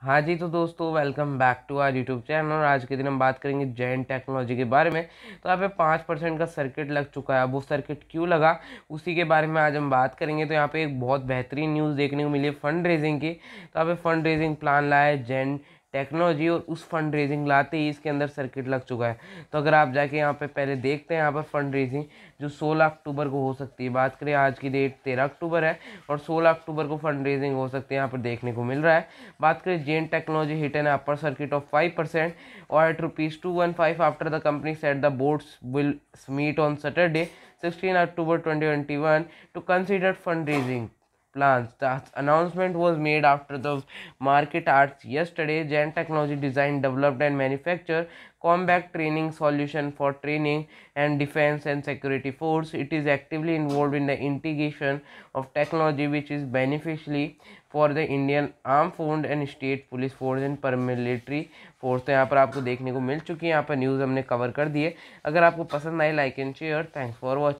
हाँ जी तो दोस्तों welcome back to our YouTube channel और आज के दिन हम बात करेंगे जैन टेक्नोलॉजी के बारे में तो यहाँ पे पाँच परसेंट का सर्किट लग चुका है अब वो सर्किट क्यों लगा उसी के बारे में आज हम बात करेंगे तो यहाँ पे एक बहुत बेहतरीन न्यूज़ देखने को मिली है फंड रेजिंग की तो यहाँ पे फंड रेजिंग प्लान लाया है जैन टेक्नोलॉजी और उस फंड रेजिंग लाते ही इसके अंदर सर्किट लग चुका है तो अगर आप जाके यहाँ पे पहले देखते हैं यहाँ पर फंड रेजिंग जो 16 अक्टूबर को हो सकती है बात करें आज की डेट 13 अक्टूबर है और 16 अक्टूबर को फंड रेजिंग हो सकती है यहाँ पर देखने को मिल रहा है बात करें Zen technology hit an upper circuit of five percent और at rupees two one five after the company said the boards will meet on Saturday sixteen October twenty twenty one to consider fund raising plans. The announcement was made after the market arts yesterday. Gen Technology Design developed, and manufactured combat training solution for training and defense and security force. It is actively involved in the integration of technology, which is beneficially for the Indian armed forces and state police force and paramilitary force तो यहाँ पर आपको देखने को मिल चुकी है यहाँ पर न्यूज़ हमने कवर कर दी है अगर आपको पसंद आई like and share thanks for watching